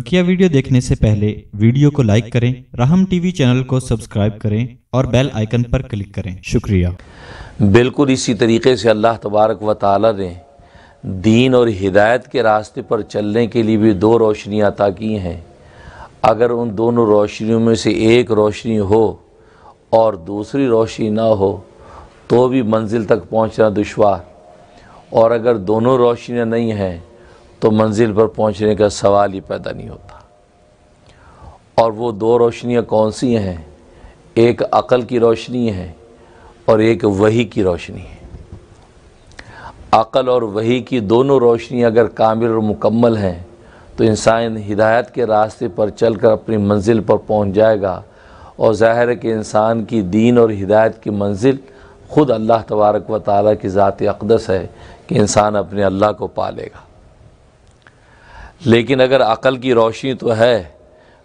बकिया वीडियो देखने से पहले वीडियो को लाइक करें राहम टीवी चैनल को सब्सक्राइब करें और बेल आइकन पर क्लिक करें शुक्रिया बिल्कुल इसी तरीके से अल्लाह तबारक व ताला ने दीन और हिदायत के रास्ते पर चलने के लिए भी दो रोशनियाँ अता की हैं अगर उन दोनों रोशनियों में से एक रोशनी हो और दूसरी रोशनी ना हो तो भी मंजिल तक पहुँचना दुशवार और अगर दोनों रोशनियाँ नहीं हैं तो मंजिल पर पहुंचने का सवाल ही पैदा नहीं होता और वो दो रोशनियाँ कौन सी हैं एक अक़ल की रोशनी है और एक वही की रोशनी है अक़ल और वही की दोनों रोशनी अगर कामिल और मुकम्मल हैं तो इंसान हिदायत के रास्ते पर चल कर अपनी मंजिल पर पहुंच जाएगा और ज़ाहिर है कि इंसान की दीन और हिदायत की मंजिल ख़ुद अल्लाह तबारक व ताली की ज़ात अकदस है कि इंसान अपने अल्लाह को पालेगा लेकिन अगर अकल की रोशनी तो है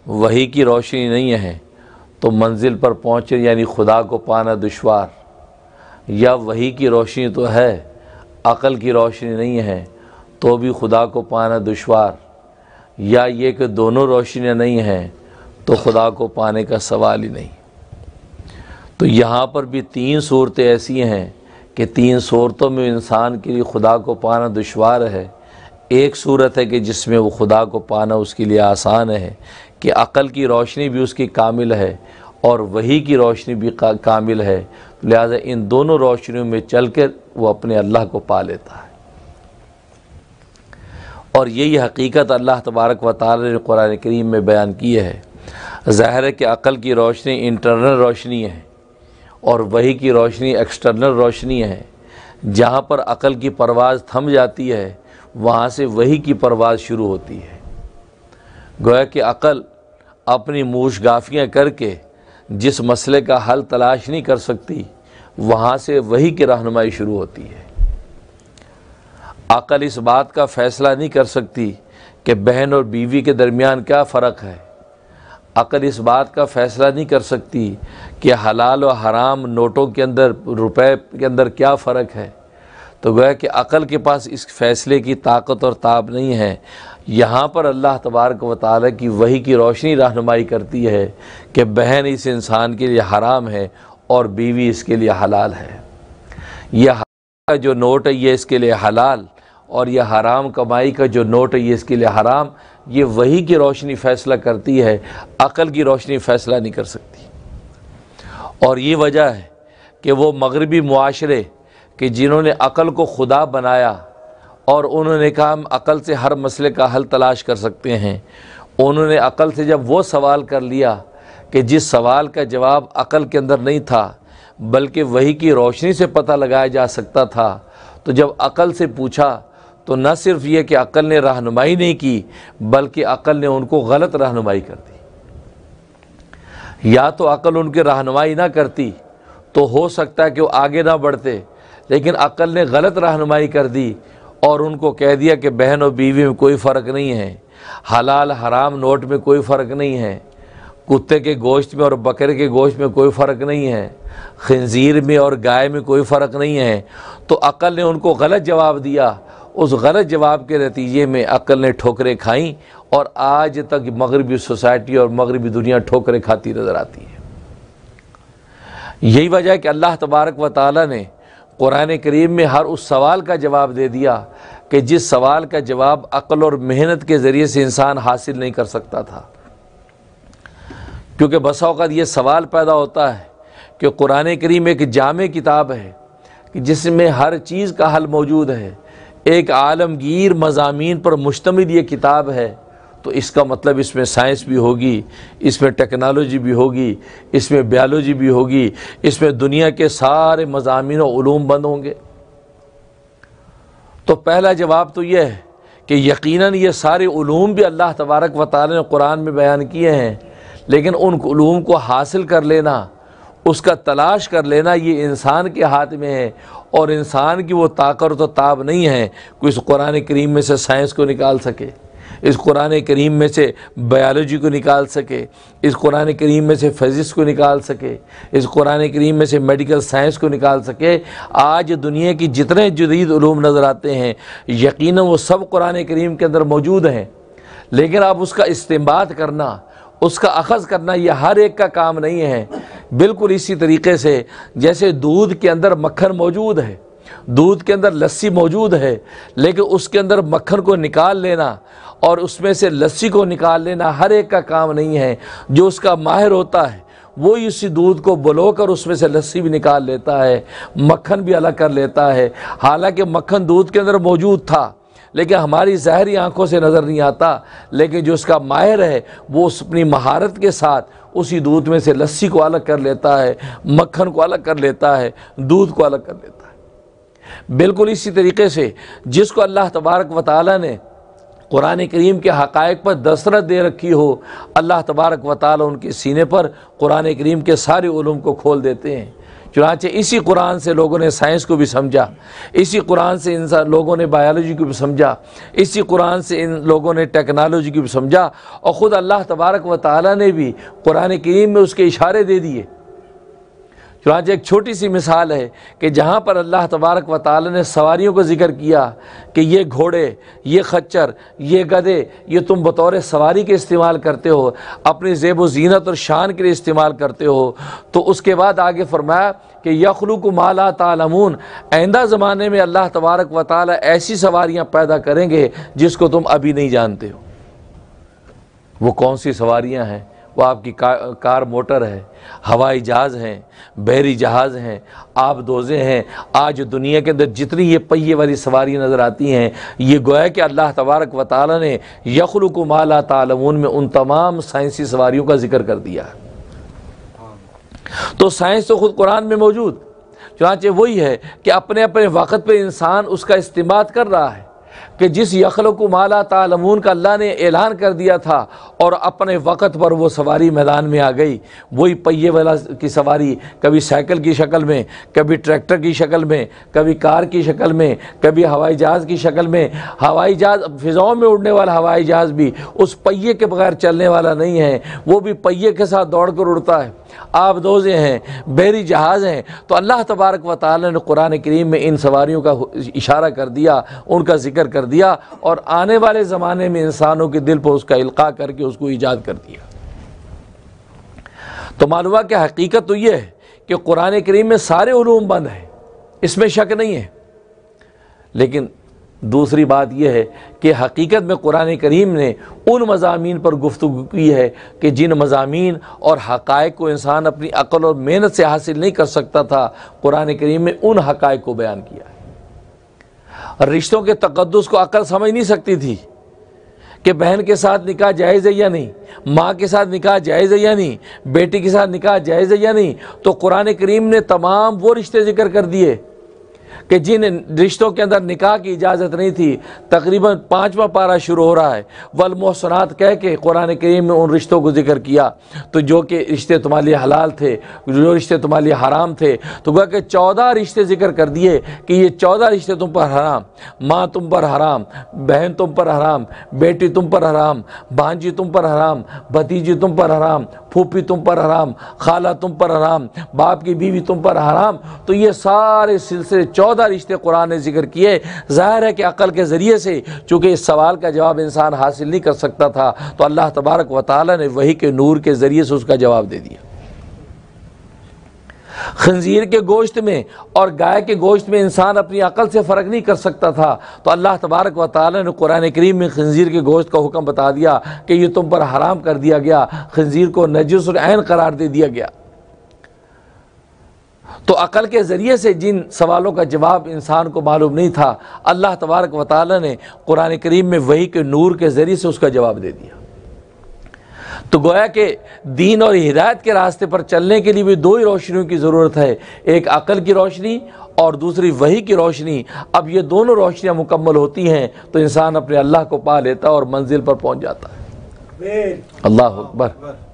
वही की रोशनी नहीं है तो मंजिल पर पहुँचे यानी खुदा को पाना दुशवार या वही की रोशनी तो है अकल की रोशनी नहीं है तो भी खुदा को पाना दुशवार या ये कि दोनों रोशनियाँ नहीं हैं तो खुदा को पाने का सवाल ही नहीं तो यहाँ पर भी तीन सूरतें ऐसी हैं कि तीन सूरतों में इंसान के लिए खुदा को पाना दुशवार है एक सूरत है कि जिसमें वो खुदा को पाना उसके लिए आसान है कि अक़ल की रोशनी भी उसकी कामिल है और वही की रोशनी भी का, कामिल है लिहाजा इन दोनों रोशनियों में चल कर वो अपने अल्लाह को पा लेता है और यही हकीकत अल्लाह तबारक व तारा ने कुरान करीम में बयान की है ज़ाहिर है कि अक़ल की रोशनी इंटरनल रोशनी है और वही की रोशनी एक्सटर्नल रोशनी है जहाँ पर अक़ल की परवाज़ थम जाती है वहाँ से वही की परवाज शुरू होती है गोया कि अक़ल अपनी मूश गाफियाँ करके जिस मसले का हल तलाश नहीं कर सकती वहाँ से वही की रहनुमाई शुरू होती है अक़ल इस बात का फ़ैसला नहीं कर सकती कि बहन और बीवी के दरमियान क्या फ़र्क है अक़ल इस बात का फ़ैसला नहीं कर सकती कि हलाल और हराम नोटों के अंदर रुपए के अंदर क्या फ़र्क है तो गोया कि अकल के पास इस फैसले की ताकत और ताब नहीं है यहाँ पर अल्लाह तबारक व ताली की वही की रोशनी रहनुमाई करती है कि बहन इस इंसान के लिए हराम है और बीवी इसके लिए हलाल है यह जो नोट है ये इसके लिए हलाल और यह हराम कमाई का जो नोट है ये इसके लिए हराम ये वही की रोशनी फ़ैसला करती है अकल की रोशनी फ़ैसला नहीं कर सकती और ये वजह है कि वो मगरबी माशरे कि जिन्होंने अकल को खुदा बनाया और उन्होंने कहा हम अकल से हर मसले का हल तलाश कर सकते हैं उन्होंने अकल से जब वो सवाल कर लिया कि जिस सवाल का जवाब अकल के अंदर नहीं था बल्कि वही की रोशनी से पता लगाया जा सकता था तो जब अकल से पूछा तो न सिर्फ ये कि अकल ने रहनुमाई नहीं की बल्कि अकल ने उनको गलत रहनुमाई कर दी या तो अकल उनकी रहनुमाई ना करती तो हो सकता है कि वो आगे ना बढ़ते लेकिन अक्ल ने गलत रहनुमाई कर दी और उनको कह दिया कि बहन और बीवी में कोई फ़र्क नहीं है हलाल हराम नोट में कोई फ़र्क नहीं है कुत्ते के गोश्त में और बकरे के गोश्त में कोई फ़र्क नहीं है खंजीर में और गाय में कोई फ़र्क नहीं है तो अक्ल ने उनको गलत जवाब दिया उस गलत जवाब के नतीजे में अक्ल ने ठोकरें खाई और आज तक मगरबी सोसाइटी और मगरबी दुनिया ठोकरें खाती नज़र आती है यही वजह है कि अल्लाह तबारक व ताली ने कुरान करीम में हर उस सवाल का जवाब दे दिया कि जिस सवाल का जवाब अक्ल और मेहनत के ज़रिए से इंसान हासिल नहीं कर सकता था क्योंकि बस अवत ये सवाल पैदा होता है कि कुरान करीम एक जाम किताब है कि जिसमें हर चीज़ का हल मौजूद है एक आलमगीर मजामी पर मुश्तमिल ये किताब है तो इसका मतलब इसमें साइंस भी होगी इसमें टेक्नोलॉजी भी होगी इसमें बायोलॉजी भी होगी इसमें दुनिया के सारे मजामी ूम बंद होंगे तो पहला जवाब तो यह है कि यकीनन ये सारे ूम भी अल्लाह तबारक व ने कुरान में बयान किए हैं लेकिन उन ूम को हासिल कर लेना उसका तलाश कर लेना ये इंसान के हाथ में है और इंसान की वो ताकत तो ताब नहीं है कोई इस कुरान करीम में से साइंस को निकाल सके इस कुरान करीम में से बायोलॉजी को निकाल सके इस कुरान करीम में से फिज़िक्स को निकाल सके इस कुरान करीम में से मेडिकल साइंस को निकाल सके आज दुनिया की जितने जदीद ूम नज़र आते हैं यकीन वो सब कुरान करीम के अंदर मौजूद हैं लेकिन आप उसका इस्तेमाल करना उसका अखज़ करना यह हर एक का काम नहीं है बिल्कुल इसी तरीके से जैसे दूध के अंदर मक्खन मौजूद है दूध के अंदर लस्सी मौजूद है लेकिन उसके अंदर मक्खन को निकाल लेना और उसमें से लस्सी को निकाल लेना हर एक का काम नहीं है जो उसका माहिर होता है वो इसी दूध को बलोकर कर उसमें से लस्सी भी निकाल लेता है मक्खन भी अलग कर लेता है हालांकि मक्खन दूध के अंदर मौजूद था लेकिन हमारी ज़ाहरी आंखों से नज़र नहीं आता लेकिन जो उसका माहिर है वो उस अपनी महारत के साथ उसी दूध में से लस्सी को अलग कर लेता है मक्खन को अलग कर लेता है दूध को अलग कर लेता है बिल्कुल इसी तरीके से जिसको अल्लाह तबारक व ताली ने कुरान करीम के हक़ पर दसरत दे रखी हो अल्लाह तबारक व ताल उनके सीने पर कुरान करीम के सारे ूम को खोल देते हैं चुनाचे इसी कुरान से लोगों ने साइंस को भी समझा इसी कुरान से इन लोगों ने बायोलॉजी को भी समझा इसी कुरान से इन लोगों ने टेक्नोलॉजी को भी समझा और ख़ुद अल्लाह तबारक व ताली ने भी कुरान करीम में उसके इशारे दे दिए चुनाच एक छोटी सी मिसाल है कि जहाँ पर अल्लाह तबारक व ताली ने सवारीों को ज़िक्र किया कि ये घोड़े ये खच्चर ये गधे ये तुम बतौर सवारी के इस्तेमाल करते हो अपनी जेब जीनत और शान के लिए इस्तेमाल करते हो तो उसके बाद आगे फरमाया कि यखलूक माला तालमून आइंदा ज़माने में अल्लाह तबारक व ताल ऐसी सवारियाँ पैदा करेंगे जिसको तुम अभी नहीं जानते हो वो कौन सी सवारियाँ हैं वो आपकी का, कार मोटर है हवाई जहाज़ हैं बहरी जहाज़ हैं आप दोजे हैं आज दुनिया के अंदर जितनी ये पहिए वाली सवारी नज़र आती हैं ये गोया कि अल्लाह तबारक व ताली ने यखलुक माला तालमून में उन तमाम साइंसी सवारीों का जिक्र कर दिया तो साइंस तो ख़ुद कुरान में मौजूद चुनाचे वही है कि अपने अपने वक़्त पर इंसान उसका इस्तेमाल कर रहा है कि जिस यखल को माला तालमून का अल्लाह ने ऐलान कर दिया था और अपने वक़्त पर वो सवारी मैदान में आ गई वही पहिए वाला की सवारी कभी साइकिल की शक्ल में कभी ट्रैक्टर की शक्ल में कभी कार की शक्ल में कभी हवाई जहाज़ की शक्ल में हवाई जहाज़ फ़िज़ाओं में उड़ने वाला हवाई जहाज़ भी उस पहिए के बगैर चलने वाला नहीं है वो भी पहिए के साथ दौड़ कर उड़ता है आबदोजे हैं बहरी जहाज़ हैं तो अल्लाह तबारक व ताली ने कुरान करीम में इन सवारीों का इशारा कर दिया उनका जिक्र कर दिया और आने वाले ज़माने में इंसानों के दिल पर उसका इल्का करके उसको ईजाद कर दिया तो मालूम कि हकीकत तो यह है कि कुरान करीम में सारे ूम बंद हैं इसमें शक नहीं है लेकिन दूसरी बात यह है कि हकीकत में कुरान करीम ने उन मजामी पर गुफ्तु की है कि जिन मजामी और हक़ को इंसान अपनी अकल और मेहनत से हासिल नहीं कर सकता था कुरान करीम में उन हक़ को बयान किया है रिश्तों के तकदस को अकल समझ नहीं सकती थी कि बहन के साथ निकाह जायज़ है या नहीं माँ के साथ निकाह जायज़ है या नहीं बेटी के साथ निकाह जायज़ है या नहीं तो कुरान करीम ने तमाम वो रिश्ते जिक्र कर दिए कि जिन रिश्तों के अंदर निकाह की इजाज़त नहीं थी तकरीबन पाँचवा पारा शुरू हो रहा है वल मोहसनात कह के कुरान करीम में उन रिश्तों को जिक्र किया तो जो कि रिश्ते तुम्हारे लिए हलाल थे जो रिश्ते तुम्हारे लिए हराम थे तो वह कि चौदह रिश्ते जिक्र कर दिए कि ये चौदह रिश्ते तुम पर हराम माँ तुम पर हराम बहन तुम पर हराम बेटी तुम पर हराम भांजी तुम पर हराम भतीजी तुम पर हराम फूफी तुम पर हराम खाला तुम पर हराम बाप की बीवी तुम पर हराम तो ये सारे सिलसिले चौदह रिश्ते कुरान ने जिक्र किए ज़ाहिर है कि अकल के ज़रिए से चूँकि इस सवाल का जवाब इंसान हासिल नहीं कर सकता था तो अल्लाह तबारक व ताली ने वही के नूर के ज़रिए से उसका जवाब दे दिया खंजीर के गोश्त में और गाय के गोश्त में इंसान अपनी अकल से फ़र्क नहीं कर सकता था तो अल्लाह तबारक व ताली ने कुरान करीम में खंजीर के गोश्त का हुक्म बता दिया कि ये तुम पर हराम कर दिया गया खंजीर को नजस और आन करार दे दिया गया तो अकल के ज़रिए से जिन सवालों का जवाब इंसान को मालूम नहीं था अल्लाह तबारक ताली ने कुरान करीम में वही के नूर के ज़रिए से उसका जवाब दे दिया तो गोया के दीन और हिदायत के रास्ते पर चलने के लिए भी दो ही रोशनियों की ज़रूरत है एक अकल की रोशनी और दूसरी वही की रोशनी अब ये दोनों रोशनियाँ मुकम्मल होती हैं तो इंसान अपने अल्लाह को पा लेता और मंजिल पर पहुँच जाता है अल्लाह अकबर